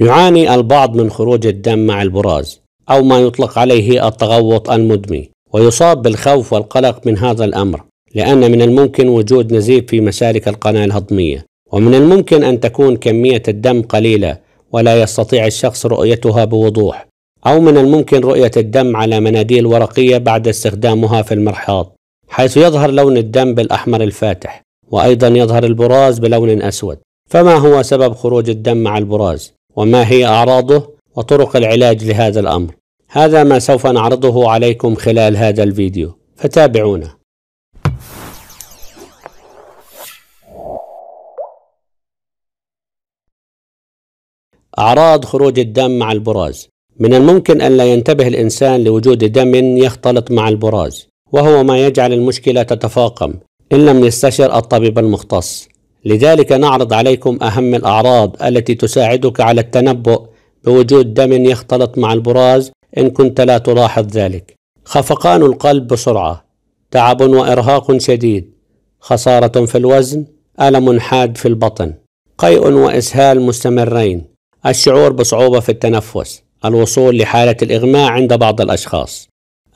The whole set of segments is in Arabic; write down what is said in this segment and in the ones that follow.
يعاني البعض من خروج الدم مع البراز أو ما يطلق عليه التغوط المدمي ويصاب بالخوف والقلق من هذا الأمر لأن من الممكن وجود نزيف في مسالك القناة الهضمية ومن الممكن أن تكون كمية الدم قليلة ولا يستطيع الشخص رؤيتها بوضوح أو من الممكن رؤية الدم على مناديل ورقية بعد استخدامها في المرحاض حيث يظهر لون الدم بالأحمر الفاتح وأيضا يظهر البراز بلون أسود فما هو سبب خروج الدم مع البراز؟ وما هي أعراضه وطرق العلاج لهذا الأمر هذا ما سوف نعرضه عليكم خلال هذا الفيديو فتابعونا أعراض خروج الدم مع البراز من الممكن أن لا ينتبه الإنسان لوجود دم يختلط مع البراز وهو ما يجعل المشكلة تتفاقم إن لم يستشر الطبيب المختص لذلك نعرض عليكم أهم الأعراض التي تساعدك على التنبؤ بوجود دم يختلط مع البراز إن كنت لا تلاحظ ذلك خفقان القلب بسرعة تعب وإرهاق شديد خسارة في الوزن ألم حاد في البطن قيء وإسهال مستمرين الشعور بصعوبة في التنفس الوصول لحالة الإغماء عند بعض الأشخاص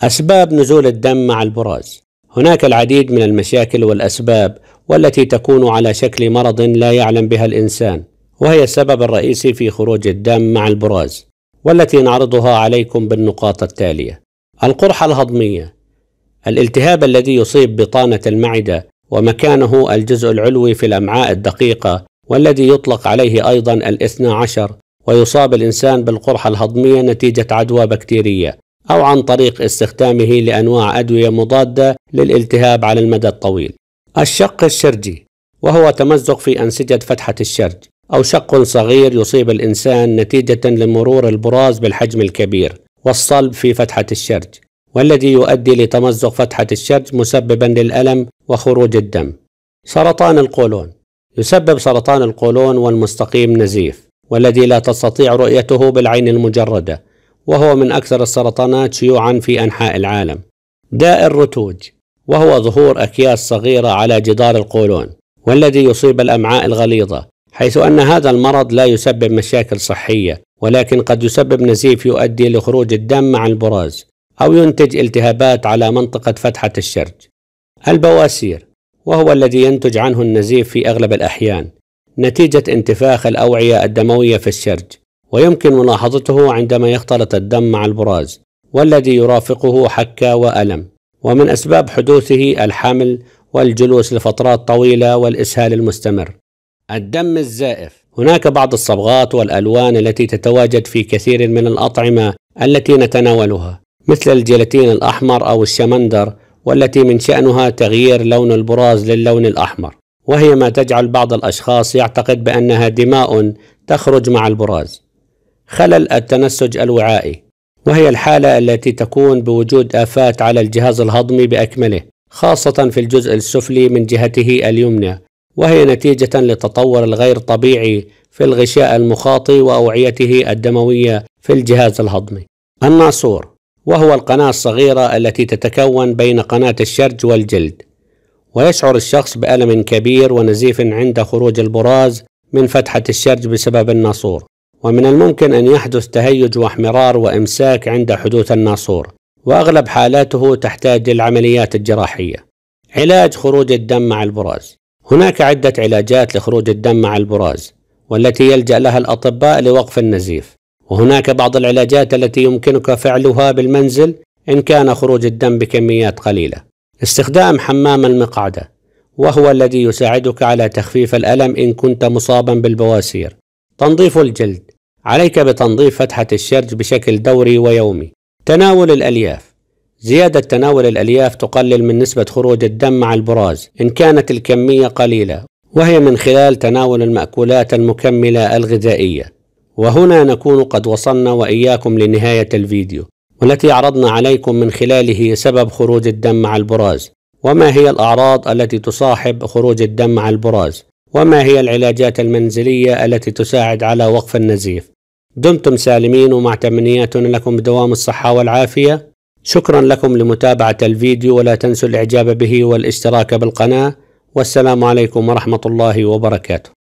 أسباب نزول الدم مع البراز هناك العديد من المشاكل والأسباب والتي تكون على شكل مرض لا يعلم بها الإنسان وهي السبب الرئيسي في خروج الدم مع البراز والتي نعرضها عليكم بالنقاط التالية القرحة الهضمية الالتهاب الذي يصيب بطانة المعدة ومكانه الجزء العلوي في الأمعاء الدقيقة والذي يطلق عليه أيضا الاثنى عشر ويصاب الإنسان بالقرحة الهضمية نتيجة عدوى بكتيرية أو عن طريق استخدامه لأنواع أدوية مضادة للالتهاب على المدى الطويل الشق الشرجي وهو تمزق في أنسجة فتحة الشرج أو شق صغير يصيب الإنسان نتيجة لمرور البراز بالحجم الكبير والصلب في فتحة الشرج والذي يؤدي لتمزق فتحة الشرج مسببا للألم وخروج الدم سرطان القولون يسبب سرطان القولون والمستقيم نزيف والذي لا تستطيع رؤيته بالعين المجردة وهو من أكثر السرطانات شيوعا في أنحاء العالم داء الرتوج وهو ظهور أكياس صغيرة على جدار القولون والذي يصيب الأمعاء الغليظة حيث أن هذا المرض لا يسبب مشاكل صحية ولكن قد يسبب نزيف يؤدي لخروج الدم مع البراز أو ينتج التهابات على منطقة فتحة الشرج البواسير وهو الذي ينتج عنه النزيف في أغلب الأحيان نتيجة انتفاخ الأوعية الدموية في الشرج ويمكن ملاحظته عندما يختلط الدم مع البراز والذي يرافقه حكة وألم ومن أسباب حدوثه الحمل والجلوس لفترات طويلة والإسهال المستمر. الدم الزائف هناك بعض الصبغات والألوان التي تتواجد في كثير من الأطعمة التي نتناولها مثل الجيلاتين الأحمر أو الشمندر والتي من شأنها تغيير لون البراز للون الأحمر وهي ما تجعل بعض الأشخاص يعتقد بأنها دماء تخرج مع البراز خلل التنسج الوعائي وهي الحالة التي تكون بوجود آفات على الجهاز الهضمي بأكمله خاصة في الجزء السفلي من جهته اليمنى وهي نتيجة للتطور الغير طبيعي في الغشاء المخاطي وأوعيته الدموية في الجهاز الهضمي الناصور وهو القناة الصغيرة التي تتكون بين قناة الشرج والجلد ويشعر الشخص بألم كبير ونزيف عند خروج البراز من فتحة الشرج بسبب الناصور ومن الممكن أن يحدث تهيج واحمرار وإمساك عند حدوث الناصور وأغلب حالاته تحتاج للعمليات الجراحية علاج خروج الدم مع البراز هناك عدة علاجات لخروج الدم مع البراز والتي يلجأ لها الأطباء لوقف النزيف وهناك بعض العلاجات التي يمكنك فعلها بالمنزل إن كان خروج الدم بكميات قليلة استخدام حمام المقعدة وهو الذي يساعدك على تخفيف الألم إن كنت مصابا بالبواسير تنظيف الجلد عليك بتنظيف فتحة الشرج بشكل دوري ويومي تناول الألياف زيادة تناول الألياف تقلل من نسبة خروج الدم مع البراز إن كانت الكمية قليلة وهي من خلال تناول المأكولات المكملة الغذائية وهنا نكون قد وصلنا وإياكم لنهاية الفيديو والتي عرضنا عليكم من خلاله سبب خروج الدم مع البراز وما هي الأعراض التي تصاحب خروج الدم مع البراز وما هي العلاجات المنزلية التي تساعد على وقف النزيف دمتم سالمين ومع تمنيات لكم بدوام الصحة والعافية شكرا لكم لمتابعة الفيديو ولا تنسوا الإعجاب به والاشتراك بالقناة والسلام عليكم ورحمة الله وبركاته